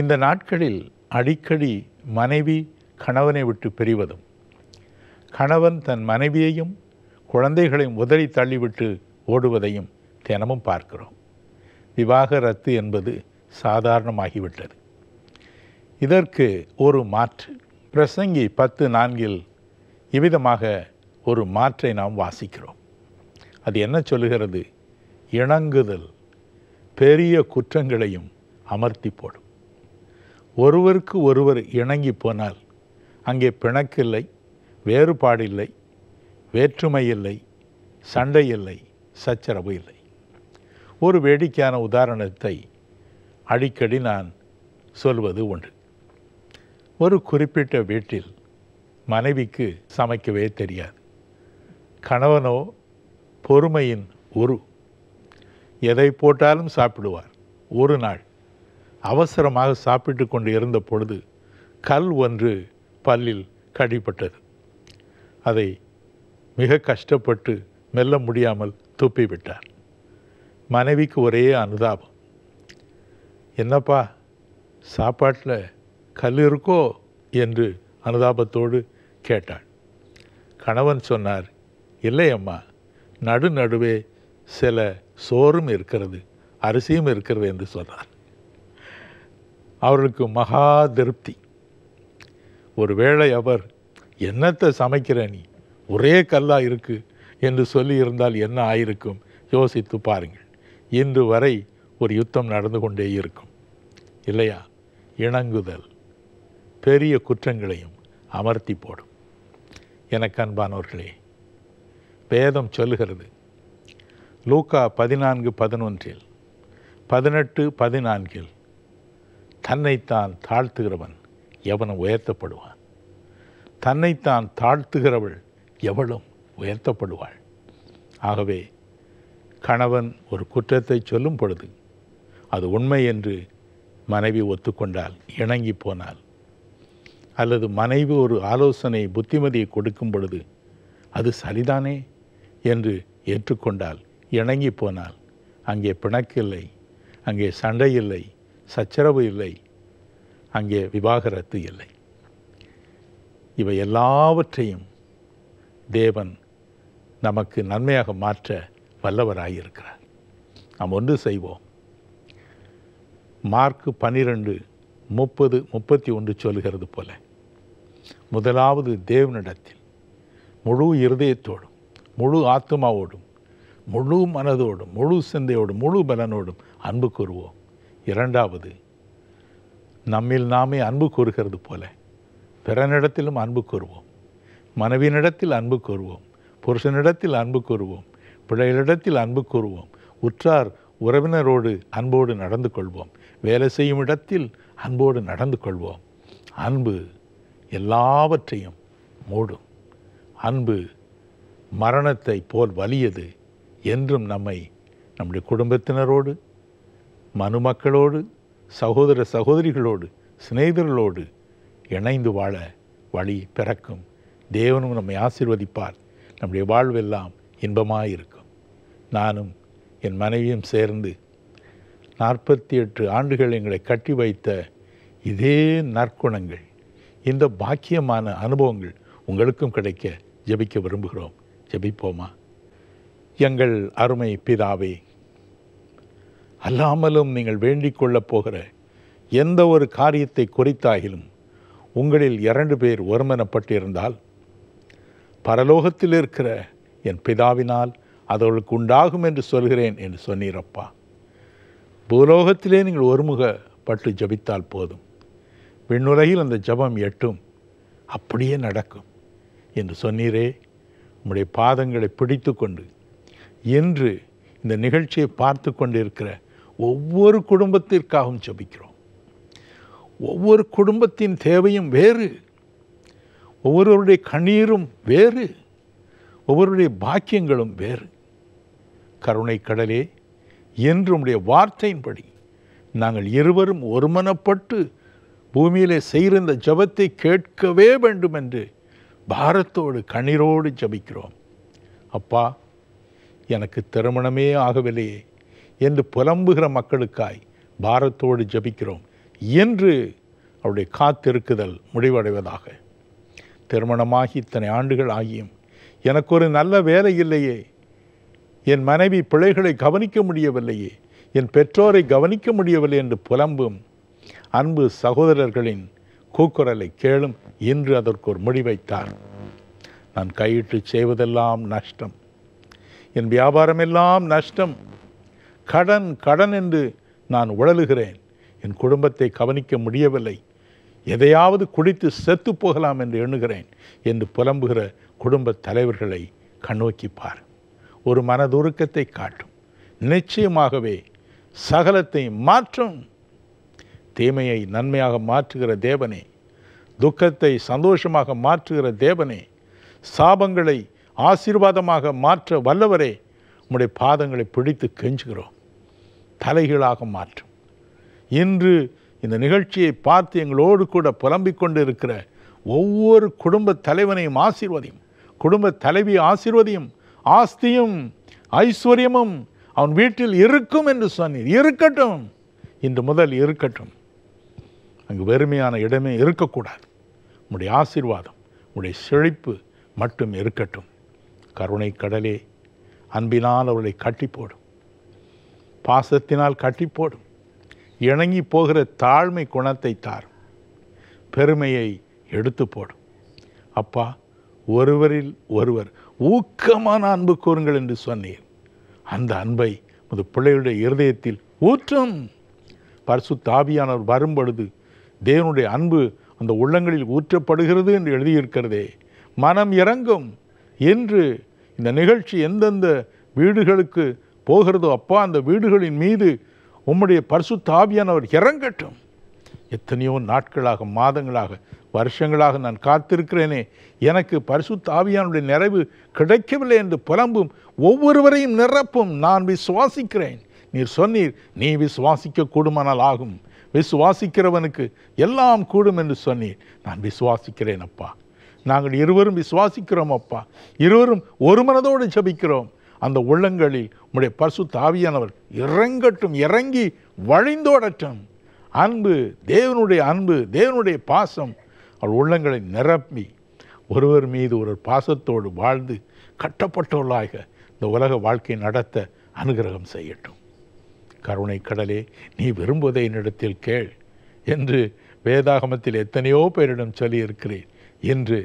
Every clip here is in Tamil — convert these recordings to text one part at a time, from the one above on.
இந்த நாட்களில் அடிக்கடி மனைவி கணவனை விட்டு பிரிவதும் கணவன் தன் மனைவியையும் குழந்தைகளையும் உதறி தள்ளிவிட்டு ஓடுவதையும் தினமும் பார்க்கிறோம் விவாகரத்து என்பது சாதாரணமாகிவிட்டது இதற்கு ஒரு மாற்று பிரசங்கி பத்து நான்கில் இவ்விதமாக ஒரு மாற்றை நாம் வாசிக்கிறோம் அது என்ன சொல்லுகிறது இணங்குதல் பெரிய குற்றங்களையும் அமர்த்தி போடும் ஒருவருக்கு ஒருவர் இணங்கி போனால் அங்கே பிணக்கில்லை வேறுபாடில்லை வேற்றுமை இல்லை சண்டை இல்லை சச்சரவு இல்லை ஒரு வேடிக்கையான உதாரணத்தை அடிக்கடி நான் சொல்வது உண்டு ஒரு குறிப்பிட்ட வீட்டில் மனைவிக்கு சமைக்கவே தெரியாது கணவனோ பொறுமையின் ஒரு எதை போட்டாலும் சாப்பிடுவார் ஒரு நாள் அவசரமாக சாப்பிட்டு கொண்டு இருந்த பொழுது கல் ஒன்று பல்லில் கடிப்பட்டது அதை மிக கஷ்டப்பட்டு மெல்ல முடியாமல் துப்பிவிட்டார் மனைவிக்கு ஒரே அனுதாபம் என்னப்பா சாப்பாட்டில் கல் இருக்கோ என்று அனுதாபத்தோடு கேட்டாள் கணவன் சொன்னார் இல்லையம்மா நடுநடுவே சில சோறும் இருக்கிறது அரிசியும் இருக்கிறது என்று சொன்னார் அவர்களுக்கு மகா திருப்தி ஒருவேளை அவர் என்னத்தை சமைக்கிற நீ ஒரே கல்லாக இருக்கு என்று சொல்லியிருந்தால் என்ன ஆயிருக்கும் யோசித்து பாருங்கள் இன்று வரை ஒரு யுத்தம் நடந்து கொண்டே இருக்கும் இல்லையா இணங்குதல் பெரிய குற்றங்களையும் அமர்த்தி போடும் எனக்கு அன்பானவர்களே வேதம் சொல்லுகிறது லூக்கா பதினான்கு பதினொன்றில் பதினெட்டு பதினான்கில் தன்னைத்தான் தாழ்த்துகிறவன் எவனும் உயர்த்தப்படுவான் தன்னைத்தான் தாழ்த்துகிறவள் எவளும் உயர்த்தப்படுவாள் ஆகவே கணவன் ஒரு குற்றத்தை சொல்லும் பொழுது அது உண்மை என்று மனைவி ஒத்துக்கொண்டால் இணங்கி போனால் அல்லது மனைவி ஒரு ஆலோசனை புத்திமதியை கொடுக்கும் பொழுது அது சரிதானே என்று ஏற்றுக்கொண்டால் இணங்கி போனால் அங்கே பிணக்கில்லை அங்கே சண்டையில்லை சச்சரவு இல்லை அங்கே விவாகரத்து இல்லை இவை எல்லாவற்றையும் தேவன் நமக்கு நன்மையாக மாற்ற வல்லவராயிருக்கிறார் நாம் ஒன்று செய்வோம் மார்க்கு பன்னிரெண்டு முப்பது முப்பத்தி ஒன்று சொல்கிறது போல முதலாவது தேவனிடத்தில் முழு இருதயத்தோடும் முழு ஆத்மாவோடும் முழு மனதோடும் முழு சிந்தையோடும் முழு பலனோடும் அன்பு கூறுவோம் இரண்டாவது நம்மில் நாமே அன்பு கூறுகிறது போல பிறனிடத்திலும் அன்பு கூறுவோம் மனைவியினிடத்தில் அன்பு கூறுவோம் புருஷனிடத்தில் அன்பு கூறுவோம் பிள்ளைகளிடத்தில் அன்பு கூறுவோம் உற்றார் உறவினரோடு அன்போடு நடந்து கொள்வோம் வேலை செய்யும் இடத்தில் அன்போடு நடந்து கொள்வோம் அன்பு எல்லாவற்றையும் மூடும் அன்பு மரணத்தை போல் வலியது என்றும் நம்மை நம்முடைய குடும்பத்தினரோடு மனுமக்களோடு சகோதர சகோதரிகளோடு சிநேகிதர்களோடு இணைந்து வாழ வழி பிறக்கும் தேவனும் நம்மை ஆசிர்வதிப்பார் நம்முடைய வாழ்வெல்லாம் இன்பமாக இருக்கும் நானும் என் மனைவியும் சேர்ந்து நாற்பத்தி எட்டு ஆண்டுகள் எங்களை கட்டி வைத்த இதே நற்குணங்கள் இந்த பாக்கியமான அனுபவங்கள் உங்களுக்கும் கிடைக்க ஜெபிக்க விரும்புகிறோம் ஜெபிப்போமா எங்கள் அருமை பிதாவே அல்லாமலும் நீங்கள் வேண்டிக் கொள்ளப் போகிற எந்த ஒரு காரியத்தை குறித்தாகிலும் உங்களில் இரண்டு பேர் ஒருமனப்பட்டிருந்தால் பரலோகத்தில் இருக்கிற என் பிதாவினால் அதற்கு உண்டாகும் என்று சொல்கிறேன் என்று சொன்னீரப்பா பூலோகத்திலே நீங்கள் ஒருமுகப்பட்டு ஜபித்தால் போதும் விண்ணுலகில் அந்த ஜபம் எட்டும் அப்படியே நடக்கும் என்று சொன்னீரே உங்களுடைய பாதங்களை பிடித்து கொண்டு என்று இந்த நிகழ்ச்சியை பார்த்து கொண்டிருக்கிற ஒவ்வொரு குடும்பத்திற்காகவும் ஜபிக்கிறோம் ஒவ்வொரு குடும்பத்தின் தேவையும் வேறு ஒவ்வொருவருடைய கண்ணீரும் வேறு ஒவ்வொருடைய பாக்கியங்களும் வேறு கருணை கடலே என்று உடைய வார்த்தையின்படி நாங்கள் இருவரும் ஒருமனப்பட்டு பூமியிலே செய்கிற ஜபத்தை கேட்கவே வேண்டும் என்று பாரத்தோடு கண்ணீரோடு ஜபிக்கிறோம் அப்பா எனக்கு திருமணமே ஆகவில்லையே என்று புலம்புகிற மக்களுக்காய் பாரத்தோடு ஜபிக்கிறோம் என்று அவருடைய காத்திருக்குதல் முடிவடைவதாக திருமணமாகி இத்தனை ஆண்டுகள் ஆகியும் எனக்கு ஒரு நல்ல வேலை இல்லையே என் மனைவி பிள்ளைகளை கவனிக்க முடியவில்லையே என் பெற்றோரை கவனிக்க முடியவில்லை என்று புலம்பும் அன்பு சகோதரர்களின் கூக்குரலை கேளும் என்று அதற்கு ஒரு முடிவைத்தார் நான் கையிட்டு செய்வதெல்லாம் நஷ்டம் என் வியாபாரமெல்லாம் நஷ்டம் கடன் கடன் என்று நான் உழலுகிறேன் என் குடும்பத்தை கவனிக்க முடியவில்லை எதையாவது குடித்து செத்து போகலாம் என்று எண்ணுகிறேன் என்று புலம்புகிற குடும்ப தலைவர்களை கண்ணோக்கி பார் ஒரு மனதுருக்கத்தை காட்டும் நிச்சயமாகவே சகலத்தை மாற்றும் தீமையை நன்மையாக மாற்றுகிற தேவனே துக்கத்தை சந்தோஷமாக மாற்றுகிற தேவனே சாபங்களை ஆசீர்வாதமாக மாற்ற வல்லவரே உம்முடைய பாதங்களை பிடித்து கெஞ்சுகிறோம் தலைகளாக மாற்றும் இன்று இந்த நிகழ்ச்சியை பார்த்து எங்களோடு கூட புலம்பிக் கொண்டிருக்கிற இருக்கிற ஒவ்வொரு குடும்ப தலைவனையும் ஆசீர்வதியும் குடும்ப தலைவி ஆசீர்வதியும் ஆஸ்தியும் ஐஸ்வர்யமும் அவன் வீட்டில் இருக்கும் என்று சொன்னீர் இருக்கட்டும் இன்று முதல் இருக்கட்டும் அங்கு வெறுமையான இடமே இருக்கக்கூடாது உடைய ஆசீர்வாதம் உடைய செழிப்பு மட்டும் இருக்கட்டும் கருணை கடலே அன்பினால் அவர்களை கட்டி போடும் பாசத்தினால் கட்டி போடும் இணங்கி போகிற தாழ்மை குணத்தை தாரும் பெருமையை எடுத்து போடும் அப்பா ஒருவரில் ஒருவர் ஊக்கமான அன்பு கூறுங்கள் என்று சொன்னீர் அந்த அன்பை உமது பிள்ளையுடைய இருதயத்தில் ஊற்றும் பரிசு தாபியானவர் வரும்பொழுது தேவனுடைய அன்பு அந்த உள்ளங்களில் ஊற்றப்படுகிறது என்று எழுதியிருக்கிறதே மனம் இறங்கும் என்று இந்த நிகழ்ச்சி எந்தெந்த வீடுகளுக்கு போகிறதோ அப்பா அந்த வீடுகளின் மீது உம்முடைய பரிசு தாவியானவர் இறங்கட்டும் எத்தனையோ நாட்களாக மாதங்களாக வருஷங்களாக நான் காத்திருக்கிறேனே எனக்கு பரிசு தாவியானுடைய நிறைவு கிடைக்கவில்லை என்று புலம்பும் ஒவ்வொருவரையும் நிரப்பும் நான் விசுவாசிக்கிறேன் நீர் சொன்னீர் நீ விசுவாசிக்க கூடுமானால் ஆகும் விசுவாசிக்கிறவனுக்கு எல்லாம் கூடும் என்று சொன்னீர் நான் விசுவாசிக்கிறேன் அப்பா நாங்கள் இருவரும் விசுவாசிக்கிறோம் அப்பா இருவரும் ஒரு மனதோடு ஜபிக்கிறோம் அந்த உள்ளங்களில் உம்முடைய பசு தாவியானவர் இறங்கட்டும் இறங்கி வழிந்தோடட்டும் அன்பு தேவனுடைய அன்பு தேவனுடைய பாசம் அவள் உள்ளங்களை நிரப்பி ஒருவர் மீது ஒரு பாசத்தோடு வாழ்ந்து கட்டப்பட்டவர்களாக இந்த உலக வாழ்க்கை நடத்த அனுகிரகம் செய்யட்டும் கருணை கடலே நீ விரும்புவதை என்னிடத்தில் கேள் என்று வேதாகமத்தில் எத்தனையோ பேரிடம் சொல்லியிருக்கிறேன் என்று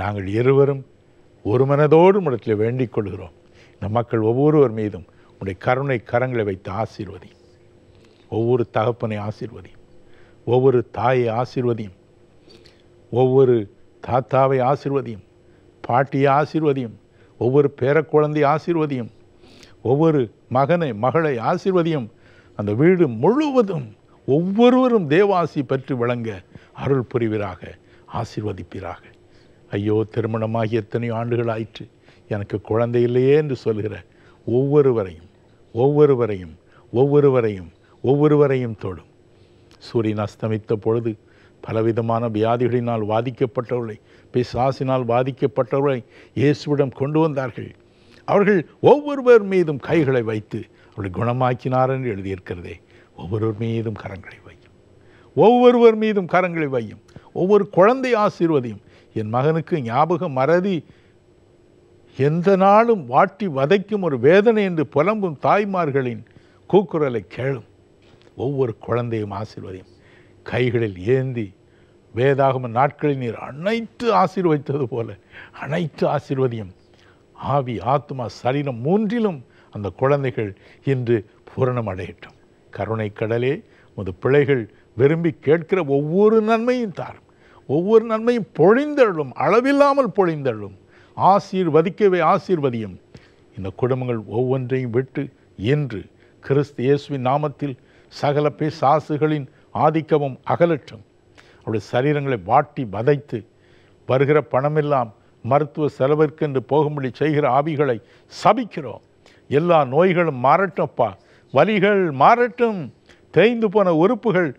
நாங்கள் இருவரும் ஒரு மனதோடு இடத்தில் வேண்டிக் கொள்கிறோம் இந்த மக்கள் ஒவ்வொருவர் மீதும் உன்னுடைய கருணை கரங்களை வைத்து ஆசீர்வதி ஒவ்வொரு தகப்பனை ஆசீர்வதி ஒவ்வொரு தாயை ஆசீர்வதியும் ஒவ்வொரு தாத்தாவை ஆசீர்வதியும் பாட்டியை ஆசீர்வதியும் ஒவ்வொரு பேரக்குழந்தை ஆசீர்வதியும் ஒவ்வொரு மகனை மகளை ஆசீர்வதியும் அந்த வீடு முழுவதும் ஒவ்வொருவரும் தேவாசி பற்றி வழங்க அருள் புரிவிராக ஆசீர்வதிப்பிறாக ஐயோ திருமணமாகி எத்தனையோ ஆண்டுகள் ஆயிற்று எனக்கு குழந்தை இல்லையே என்று சொல்கிற ஒவ்வொருவரையும் ஒவ்வொருவரையும் ஒவ்வொருவரையும் ஒவ்வொருவரையும் தொடும் சூரியன் அஸ்தமித்த பொழுது பலவிதமான வியாதிகளினால் வாதிக்கப்பட்டவர்களை பிசாசினால் பாதிக்கப்பட்டவர்களை இயேசுவிடம் கொண்டு வந்தார்கள் அவர்கள் ஒவ்வொருவர் மீதும் கைகளை வைத்து அவர்களை குணமாக்கினார் என்று எழுதியிருக்கிறதே ஒவ்வொருவர் மீதும் கரங்களை வையும் ஒவ்வொருவர் மீதும் கரங்களை வையும் ஒவ்வொரு குழந்தை ஆசீர்வதியும் என் மகனுக்கு ஞாபக மறதி எந்த நாளும் வாட்டி வதைக்கும் ஒரு வேதனை என்று புலம்பும் தாய்மார்களின் கூக்குரலை கேளும் ஒவ்வொரு குழந்தையும் ஆசீர்வதியும் கைகளில் ஏந்தி வேதாகம நாட்களில் நீர் அனைத்து ஆசீர்வதித்தது போல அனைத்து ஆசீர்வதியும் ஆவி ஆத்மா சரீரம் மூன்றிலும் அந்த குழந்தைகள் இன்று பூரணம் அடையட்டும் கருணை கடலே உமது பிள்ளைகள் விரும்பி கேட்கிற ஒவ்வொரு நன்மையும் தாரும் ஒவ்வொரு நன்மையும் பொழிந்தள்ளும் அளவில்லாமல் பொழிந்தள்ளும் ஆசீர்வதிக்கவே ஆசீர்வதியும் இந்த குடும்பங்கள் ஒவ்வொன்றையும் விட்டு என்று கிறிஸ்து இயேசுவின் நாமத்தில் சகல பேசாசுகளின் ஆதிக்கமும் அகலற்றும் அவருடைய சரீரங்களை வாட்டி வதைத்து வருகிற பணமெல்லாம் மருத்துவ செலவிற்கென்று போகும்படி செய்கிற ஆவிகளை சபிக்கிறோம் எல்லா நோய்களும் மாறட்டும்ப்பா வலிகள் மாறட்டும் தேய்ந்து போன உறுப்புகள்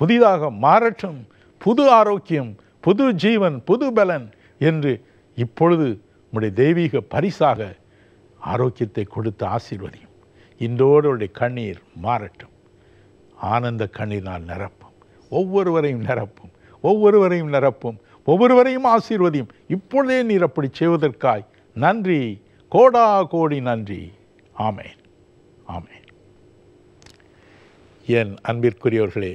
புதிதாக மாறட்டும் புது ஆரோக்கியம் புது ஜீவன் புது பலன் என்று இப்பொழுது உங்களுடைய தெய்வீக பரிசாக ஆரோக்கியத்தை கொடுத்து ஆசீர்வதியும் இன்றோடு அவருடைய கண்ணீர் மாறட்டும் ஆனந்த கண்ணீரால் நிரப்பும் ஒவ்வொருவரையும் நிரப்பும் ஒவ்வொருவரையும் நிரப்பும் ஒவ்வொருவரையும் ஆசீர்வதியும் இப்பொழுதே நீர் அப்படி செய்வதற்காய் நன்றி கோடா கோடி நன்றி ஆமேன் ஆமேன் என் அன்பிற்குரியவர்களே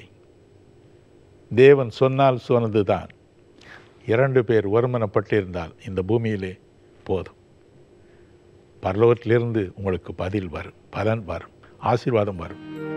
தேவன் சொன்னால் சொன்னது தான் இரண்டு பேர் ஒருமனப்பட்டிருந்தால் இந்த பூமியிலே போதும் பரலோகத்திலிருந்து உங்களுக்கு பதில் வரும் பலன் வரும் ஆசீர்வாதம் வரும்